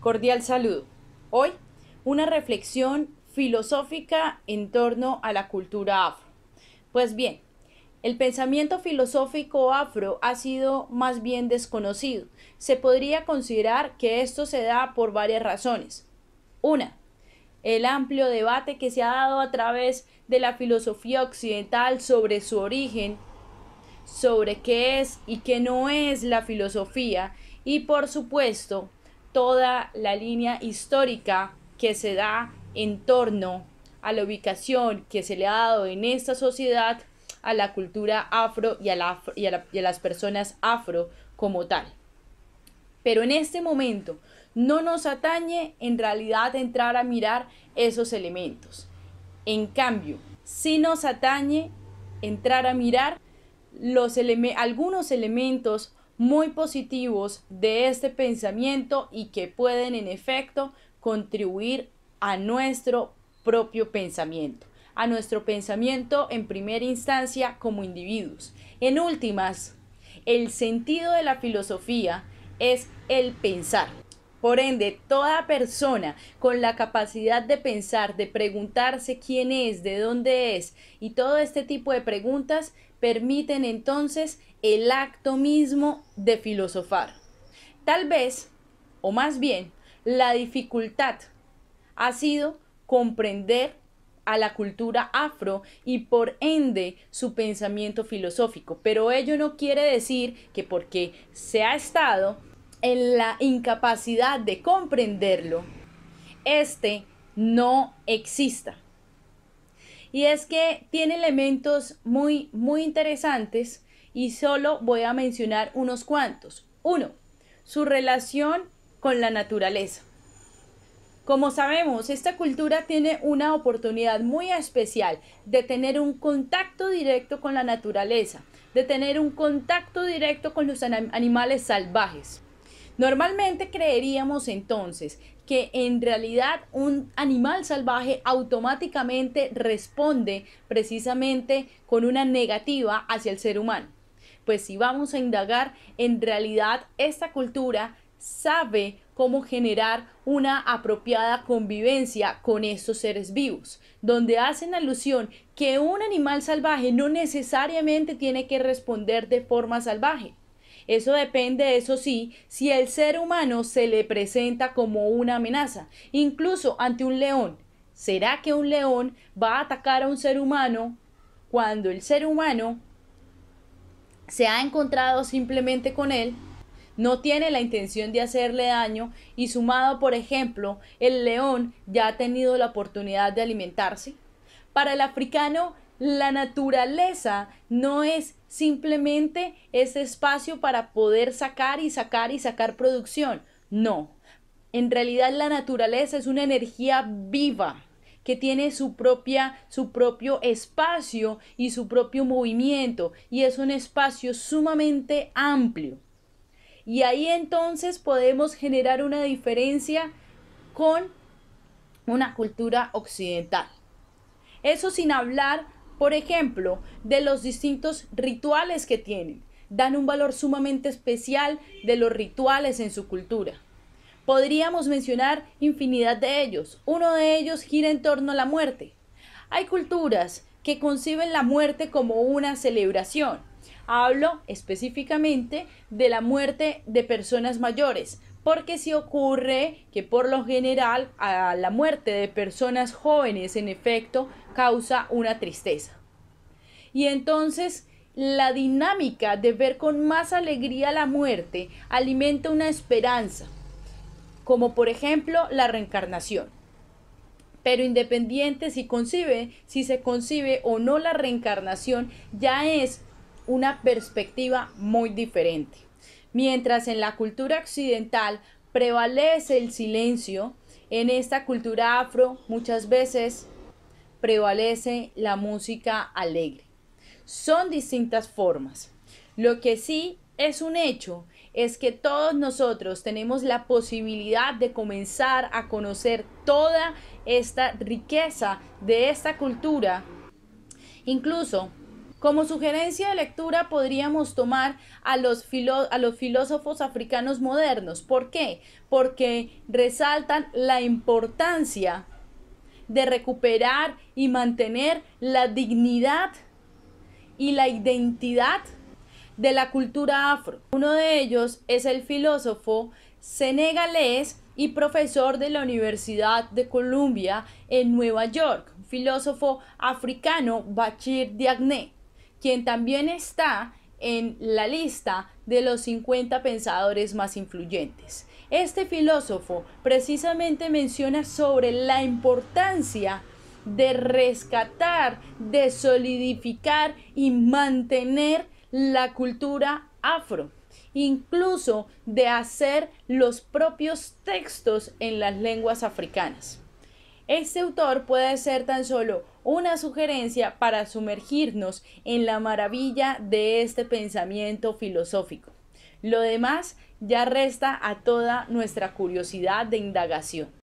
Cordial saludo. Hoy, una reflexión filosófica en torno a la cultura afro. Pues bien, el pensamiento filosófico afro ha sido más bien desconocido. Se podría considerar que esto se da por varias razones. Una, el amplio debate que se ha dado a través de la filosofía occidental sobre su origen, sobre qué es y qué no es la filosofía y por supuesto toda la línea histórica que se da en torno a la ubicación que se le ha dado en esta sociedad a la cultura afro y a, las personas afro como tal. Pero en este momento no nos atañe en realidad entrar a mirar esos elementos. En cambio, sí nos atañe entrar a mirar los algunos elementos muy positivos de este pensamiento y que pueden en efecto contribuir a nuestro propio pensamiento, a nuestro pensamiento en primera instancia como individuos. En últimas, el sentido de la filosofía es el pensar. Por ende, toda persona con la capacidad de pensar, de preguntarse quién es, de dónde es y todo este tipo de preguntas permiten entonces el acto mismo de filosofar. Tal vez, o más bien, la dificultad ha sido comprender a la cultura afro y por ende su pensamiento filosófico. Pero ello no quiere decir que porque se ha estado en la incapacidad de comprenderlo, este no exista. Y es que tiene elementos muy, muy interesantes y solo voy a mencionar unos cuantos. Uno, su relación con la naturaleza. Como sabemos, esta cultura tiene una oportunidad muy especial de tener un contacto directo con la naturaleza, de tener un contacto directo con los animales salvajes. Normalmente creeríamos entonces que en realidad un animal salvaje automáticamente responde precisamente con una negativa hacia el ser humano. Pues si vamos a indagar, en realidad esta cultura sabe cómo generar una apropiada convivencia con estos seres vivos, donde hacen alusión que un animal salvaje no necesariamente tiene que responder de forma salvaje, eso depende, eso sí, si el ser humano se le presenta como una amenaza, incluso ante un león. ¿Será que un león va a atacar a un ser humano cuando el ser humano se ha encontrado simplemente con él? no tiene la intención de hacerle daño y sumado, por ejemplo, el león ya ha tenido la oportunidad de alimentarse. Para el africano, la naturaleza no es simplemente ese espacio para poder sacar y sacar y sacar producción. No, en realidad la naturaleza es una energía viva que tiene su propia su propio espacio y su propio movimiento y es un espacio sumamente amplio. Y ahí entonces podemos generar una diferencia con una cultura occidental. Eso sin hablar por ejemplo, de los distintos rituales que tienen. Dan un valor sumamente especial de los rituales en su cultura. Podríamos mencionar infinidad de ellos. Uno de ellos gira en torno a la muerte. Hay culturas que conciben la muerte como una celebración. Hablo específicamente de la muerte de personas mayores, porque si ocurre que por lo general a ah, la muerte de personas jóvenes en efecto causa una tristeza. Y entonces la dinámica de ver con más alegría la muerte alimenta una esperanza, como por ejemplo la reencarnación. Pero independiente si concibe, si se concibe o no la reencarnación, ya es una perspectiva muy diferente. Mientras en la cultura occidental prevalece el silencio, en esta cultura afro muchas veces prevalece la música alegre. Son distintas formas. Lo que sí es un hecho es que todos nosotros tenemos la posibilidad de comenzar a conocer toda esta riqueza de esta cultura. Incluso, como sugerencia de lectura podríamos tomar a los, a los filósofos africanos modernos. ¿Por qué? Porque resaltan la importancia de recuperar y mantener la dignidad y la identidad de la cultura afro. Uno de ellos es el filósofo senegalés y profesor de la Universidad de Columbia en Nueva York, filósofo africano Bachir Diagne, quien también está en la lista de los 50 pensadores más influyentes. Este filósofo precisamente menciona sobre la importancia de rescatar, de solidificar y mantener la cultura afro, incluso de hacer los propios textos en las lenguas africanas. Este autor puede ser tan solo una sugerencia para sumergirnos en la maravilla de este pensamiento filosófico. Lo demás ya resta a toda nuestra curiosidad de indagación.